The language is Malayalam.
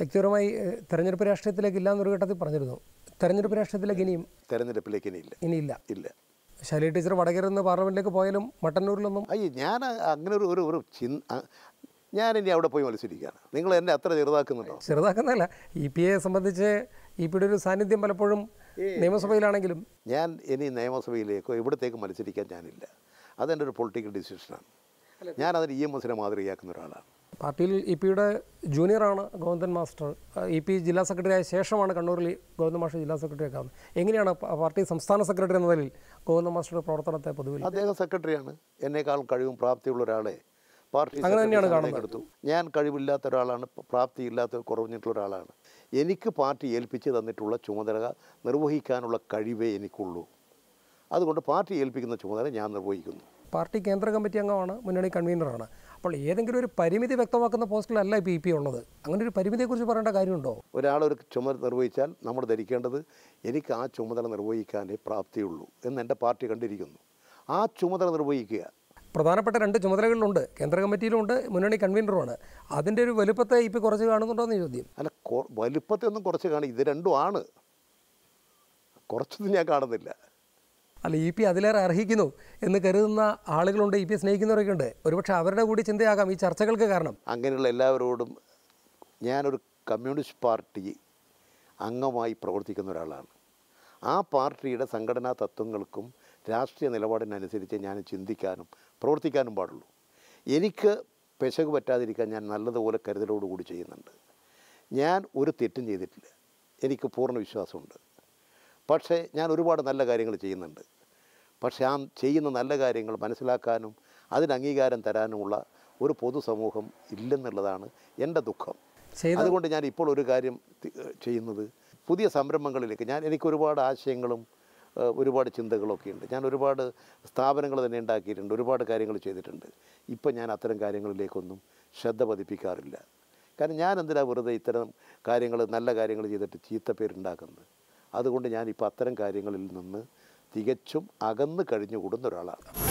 വ്യക്തിപരമായി തെരഞ്ഞെടുപ്പ് രാഷ്ട്രീയത്തിലേക്ക് ഇല്ല എന്നൊരു ഘട്ടത്തിൽ പറഞ്ഞിരുന്നു തെരഞ്ഞെടുപ്പ് രാഷ്ട്രീയത്തിലേക്ക് ഇനിയും തെരഞ്ഞെടുപ്പിലേക്ക് ഇനിയില്ല ഇനിയില്ല ഇല്ല ശൈലി ടീച്ചർ വടകരയിൽ നിന്ന് പാർലമെന്റിലേക്ക് പോയാലും മട്ടന്നൂരിലൊന്നും അയ്യ ഞാൻ അങ്ങനെ ഒരു ഒരു ഞാൻ ഇനി അവിടെ പോയി മത്സരിക്കുകയാണ് നിങ്ങൾ എന്നെ അത്ര ചെറുതാക്കുന്നുണ്ടോ ചെറുതാക്കുന്നതല്ല ഇ പി എ സംബന്ധിച്ച് ഇ പിയുടെ ഒരു സാന്നിധ്യം പലപ്പോഴും നിയമസഭയിലാണെങ്കിലും ഞാൻ ഇനി നിയമസഭയിലേക്കോ ഇവിടത്തേക്ക് മത്സരിക്കാൻ ഞാനില്ല അതെൻ്റെ ഒരു പൊളിറ്റിക്കൽ ഡിസിഷനാണ് ഞാൻ അതിന് ഇ എം എസിനെ മാതൃകയാക്കുന്ന ഒരാളാണ് പാർട്ടിയിൽ ഇ പിയുടെ ജൂനിയറാണ് ഗോവിന്ദൻ മാസ്റ്റർ ഇ പി ജില്ലാ സെക്രട്ടറി ആയ ശേഷമാണ് കണ്ണൂരിൽ ഗോവിന്ദൻ മാസ്റ്റർ ജില്ലാ സെക്രട്ടറി ആക്കുന്നത് എങ്ങനെയാണ് പാർട്ടി സംസ്ഥാന സെക്രട്ടറി എന്ന നിലയിൽ ഗോവിന്ദൻ മാസ്റ്ററുടെ പ്രവർത്തനത്തെ പൊതുവിൽ അദ്ദേഹം സെക്രട്ടറിയാണ് എന്നേക്കാൾ കഴിവും പ്രാപ്തിയുള്ള ഒരാളെ പാർട്ടി അങ്ങനെ തന്നെയാണ് കാണുന്നത് ഞാൻ കഴിവില്ലാത്ത ഒരാളാണ് പ്രാപ്തി ഇല്ലാത്ത കുറഞ്ഞിട്ടുള്ള ഒരാളാണ് എനിക്ക് പാർട്ടി ഏൽപ്പിച്ച് തന്നിട്ടുള്ള ചുമതല നിർവഹിക്കാനുള്ള കഴിവേ എനിക്കുള്ളൂ അതുകൊണ്ട് പാർട്ടി ഏൽപ്പിക്കുന്ന ചുമതല ഞാൻ നിർവഹിക്കുന്നു പാർട്ടി കേന്ദ്ര കമ്മിറ്റി അംഗമാണ് മുന്നണി കൺവീനറാണ് അപ്പോൾ ഏതെങ്കിലും ഒരു പരിമിതി വ്യക്തമാക്കുന്ന പോസ്റ്റിലല്ല ഇപ്പോൾ ഇ പി ഉള്ളത് അങ്ങനെ ഒരു പരിമിതിയെക്കുറിച്ച് പറയേണ്ട കാര്യമുണ്ടോ ഒരാൾ ഒരു ചുമതല നിർവഹിച്ചാൽ നമ്മൾ ധരിക്കേണ്ടത് എനിക്ക് ആ ചുമതല നിർവഹിക്കാനേ പ്രാപ്തിയുള്ളൂ എന്ന് എൻ്റെ പാർട്ടി കണ്ടിരിക്കുന്നു ആ ചുമതല നിർവഹിക്കുക പ്രധാനപ്പെട്ട രണ്ട് ചുമതലകളിലുണ്ട് കേന്ദ്ര കമ്മിറ്റിയിലുണ്ട് മുന്നണി കൺവീനറുമാണ് അതിൻ്റെ ഒരു വലുപ്പത്തെ ഇപ്പം കുറച്ച് കാണുന്നുണ്ടോ എന്ന് ചോദ്യം അല്ല വലുപ്പത്തെ ഒന്നും കുറച്ച് കാണും ഇത് രണ്ടും ആണ് കുറച്ചൊന്നും ഞാൻ കാണുന്നില്ല അല്ല ഇ പി അതിലേറെ അർഹിക്കുന്നു എന്ന് കരുതുന്ന ആളുകളുണ്ട് ഇ പി സ്നേഹിക്കുന്നവരൊക്കെ ഉണ്ട് ഒരുപക്ഷെ അവരുടെ കൂടി ചിന്തയാകാം ഈ ചർച്ചകൾക്ക് കാരണം അങ്ങനെയുള്ള എല്ലാവരോടും ഞാനൊരു കമ്മ്യൂണിസ്റ്റ് പാർട്ടി അംഗമായി പ്രവർത്തിക്കുന്ന ഒരാളാണ് ആ പാർട്ടിയുടെ സംഘടനാ തത്വങ്ങൾക്കും രാഷ്ട്രീയ നിലപാടിനനുസരിച്ച് ഞാൻ ചിന്തിക്കാനും പ്രവർത്തിക്കാനും പാടുള്ളൂ എനിക്ക് പെശക് പറ്റാതിരിക്കാൻ ഞാൻ നല്ലതുപോലെ കരുതലോടുകൂടി ചെയ്യുന്നുണ്ട് ഞാൻ ഒരു തെറ്റും ചെയ്തിട്ടില്ല എനിക്ക് പൂർണ്ണ വിശ്വാസമുണ്ട് പക്ഷേ ഞാൻ ഒരുപാട് നല്ല കാര്യങ്ങൾ ചെയ്യുന്നുണ്ട് പക്ഷേ ആ ചെയ്യുന്ന നല്ല കാര്യങ്ങൾ മനസ്സിലാക്കാനും അതിന് അംഗീകാരം തരാനുമുള്ള ഒരു പൊതുസമൂഹം ഇല്ലെന്നുള്ളതാണ് എൻ്റെ ദുഃഖം അതുകൊണ്ട് ഞാൻ ഇപ്പോൾ ഒരു കാര്യം ചെയ്യുന്നത് പുതിയ സംരംഭങ്ങളിലേക്ക് ഞാൻ എനിക്ക് ഒരുപാട് ആശയങ്ങളും ഒരുപാട് ചിന്തകളൊക്കെ ഉണ്ട് ഞാൻ ഒരുപാട് സ്ഥാപനങ്ങൾ തന്നെ ഉണ്ടാക്കിയിട്ടുണ്ട് ഒരുപാട് കാര്യങ്ങൾ ചെയ്തിട്ടുണ്ട് ഇപ്പം ഞാൻ അത്തരം കാര്യങ്ങളിലേക്കൊന്നും ശ്രദ്ധ പതിപ്പിക്കാറില്ല കാരണം ഞാൻ എന്തിനാണ് വെറുതെ ഇത്തരം കാര്യങ്ങൾ നല്ല കാര്യങ്ങൾ ചെയ്തിട്ട് ചീത്ത പേരുണ്ടാക്കുന്നത് അതുകൊണ്ട് ഞാനിപ്പോൾ അത്തരം കാര്യങ്ങളിൽ നിന്ന് തികച്ചും അകന്നു കഴിഞ്ഞുകൂടുന്ന ഒരാളാണ്